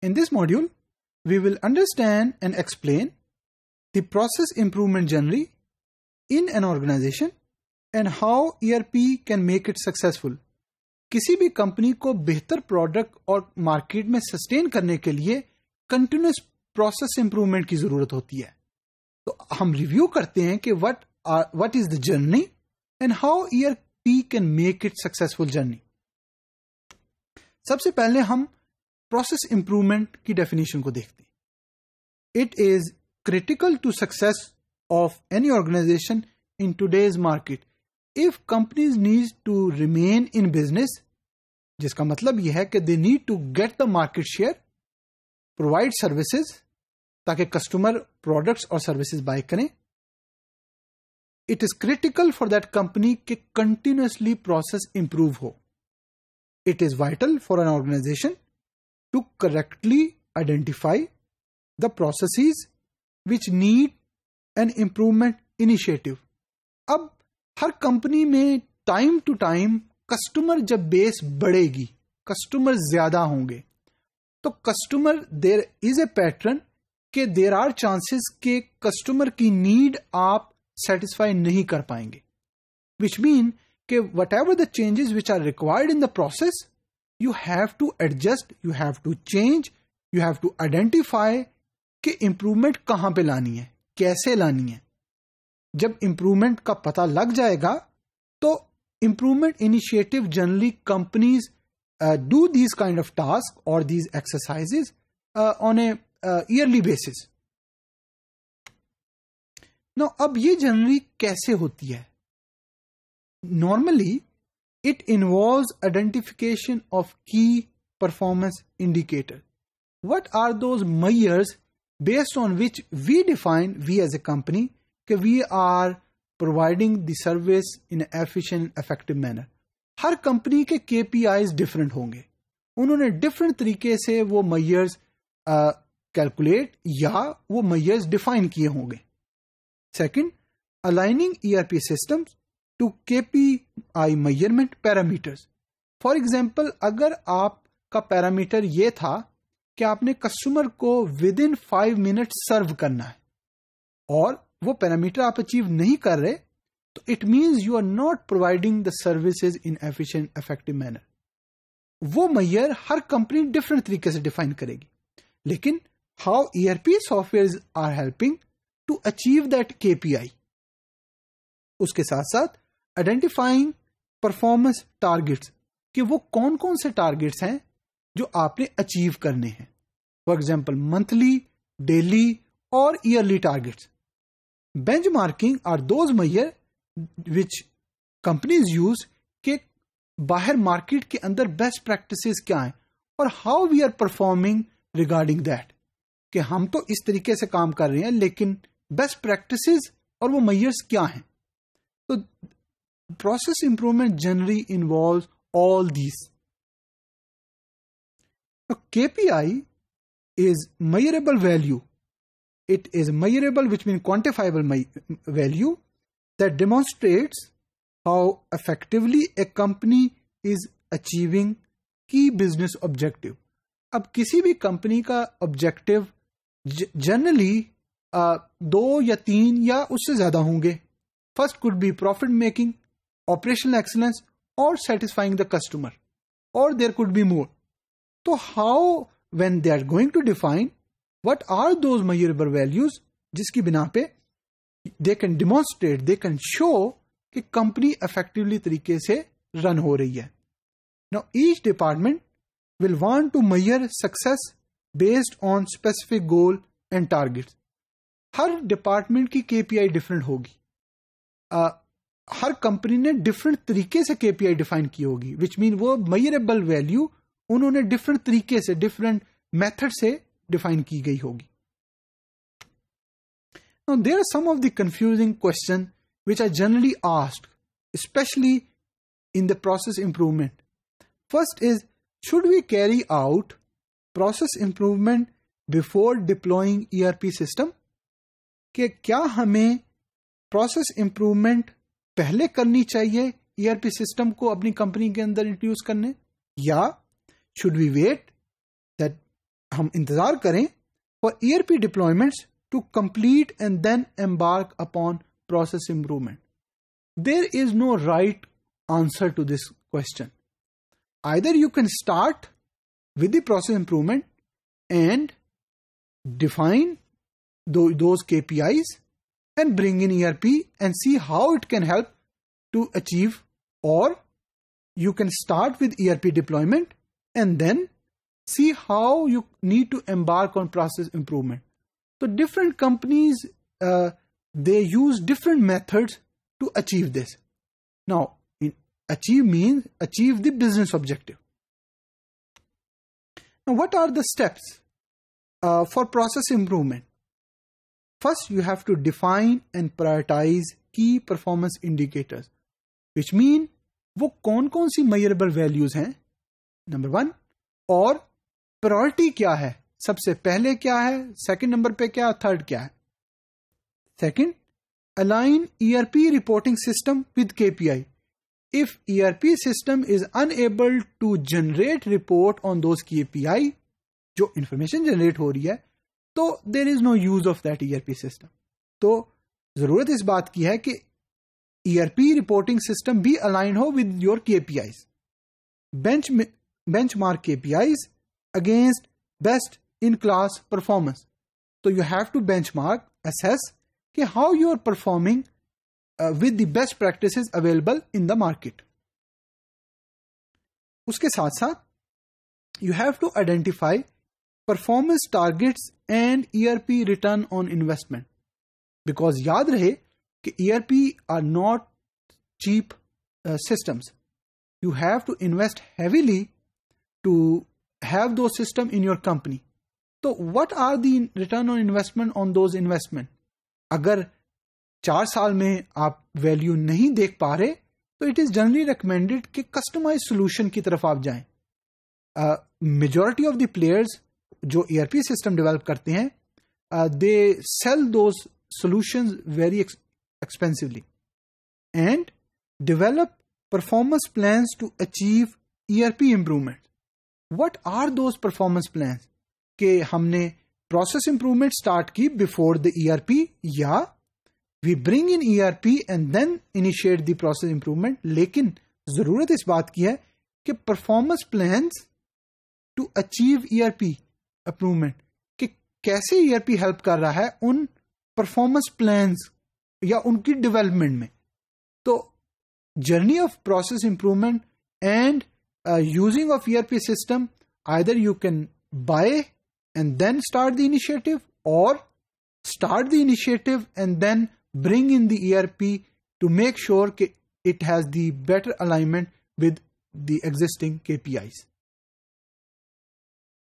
In this module, we will understand and explain the process improvement generally in an organization and how ERP can make it successful. किसी भी company को बेहतर product और market में sustain करने के लिए कंटिन्यूस प्रोसेस इंप्रूवमेंट की जरूरत होती है तो हम रिव्यू करते हैं कि what what is the journey and how ERP can make it successful journey सबसे पहले हम प्रोसेस इंप्रूवमेंट की डेफिनेशन को देखते हैं it is critical to success of any organisation in today's market if companies need to remain in business जिसका मतलब यह है कि they need to get the market share provide services ताकि कस्टमर प्रोडक्ट्स और सर्विसेज बाय करें it is critical for that company के continuously process improve हो it is vital for an organisation to correctly identify the processes which need an improvement initiative. अब हर company में time to time customer जब base बढ़ेगी customer ज्यादा होंगे तो customer there is a pattern के देर आर चांसेस के कस्टमर की नीड आप सेटिस्फाई नहीं कर पाएंगे विच मीन के whatever the changes which are required in the process you have to adjust you have to change you have to identify कि improvement कहां पे लानी है कैसे लानी है जब इंप्रूवमेंट का पता लग जाएगा तो improvement initiative generally companies do these kind of task और these exercises on a yearly basis अब ये जनरली कैसे होती है normally it involve identification of key performance indicator what are those measures based on which we define we as a company कि we are providing services in efficient effective manner हर company के K P eyes different होंगे उन्होंने different तरीके से वो measures calculate या वो मैयर्स डिफाइन किए होंगे second aligning ERP are systems to KPI measurement parameters. For example, for example अगर आपका पैरामीटर ये था कि आपने कस्टमर को within five minute serve करना है और वो पैरामीटर आप अचीव नहीं कर रहे तो it means you are not providing the services in efficient effective manner वो मैयर हर कंपनी डिफरेंट तरीके से डिफाइन करेगी लेकिन how ERP software are helping to achieve that KPI उसके साथ साथ आइडेंटिफाइंग परफॉर्मेंस टारगेट्स कि वो कौन कौन से टारगेट्स हैं जो आपने अचीव करने हैं फॉर एग्जाम्पल मंथली डेली और yearly targets benchmarking are those measure which companies use के बाहर मार्केट के अंदर बेस्ट प्रैक्टिसेस क्या हैं और how we are performing regarding that कि हम तो इस तरीके से काम कर रहे हैं लेकिन बेस्ट प्रैक्टिसेस और वो मैयर्स क्या हैं तो Process improvement generally involves all these. Now, KPI is measurable value. It is measurable, which means quantifiable value that demonstrates how effectively a company is achieving key business objective. अब किसी भी company का objective generally दो या तीन या उससे ज्यादा होंगे first could be profit making operational excellence और सेटिस्फाइंग द कस्टमर और देर कुड बी मोर तो how when they are going to define what are those measurable values जिसकी बिना पे they can demonstrate they can show कि company effectively तरीके से run हो रही है no each department will want to measure success based on specific goal and target हर डिपार्टमेंट की केपीआई डिफरेंट होगी uh, हर कंपनी ने डिफरेंट तरीके से केपीआई डिफाइन की होगी विच मीन वो मयरेबल वैल्यू उन्होंने different तरीके से डिफरेंट मेथड से डिफाइन की गई होगी Now, there are some of the confusing questions which are generally asked, especially in the process improvement. First is, should we carry out process improvement before deploying ERP system? कि क्या हमें process improvement पहले करनी चाहिए ERP e system को अपनी company के अंदर इंट्रोड्यूस करने या शुड वी वेट दैट हम इंतजार करें for ERP deployments to complete and then embark upon process improvement there is no right answer to this question either you can start with the process improvement and define those KPIs and bring in ERP and see how it can help to achieve or you can start with ERP deployment and then see how you need to embark on process improvement. So different companies, uh, they use different methods to achieve this. Now, achieve means achieve the business objective. Now, what are the steps uh, for process improvement? first you have to define and prioritize key performance indicators which mean वो कौन कौन सी measurable values हैं number one और priority क्या है सबसे पहले क्या है सेकंड नंबर पे क्या थर्ड क्या है second align ERP reporting system with KPI. If ERP system is unable to generate report on those KPI, जो information generate हो रही है तो there is no use of that ERP system तो जरूरत इस बात की है कि ईआरपी रिपोर्टिंग सिस्टम भी अलाइन हो with your KPI bench benchmark आईज against best in class performance तो you have to benchmark assess कि how you are performing with the best practice available in the market उसके साथ साथ you have to identify performance targets and ERP return on investment because याद रहे कि ERP are not cheap systems you have to invest heavily to have those system in your company तो what are the return on investment on those investment अगर चार साल में आप value नहीं देख पा रहे तो इट इज जनरली रिकमेंडेड कि कस्टमाइज सोल्यूशन की तरफ आप जाए मेजोरिटी ऑफ द प्लेयर्स जो ईआरपी सिस्टम डेवलप करते हैं they sell those solution very expensively and develop performance plan to achieve ERP improvement what are those performance plan के हमने प्रोसेस इंप्रूवमेंट स्टार्ट की बिफोर द ईआरपी या we bring in E R P and then initiate the process improvement लेकिन जरूरत इस बात की है कि performance plan to achieve ERP improvement कि कैसे ईआरपी e हेल्प कर रहा है उन परफॉर्मेंस प्लान या उनकी डेवलपमेंट में तो journey of process improvement and using of ERP system either you can buy and then start the initiative और start the the and then bring in in the to make sure sure it has the better alignment with the existing KPIs.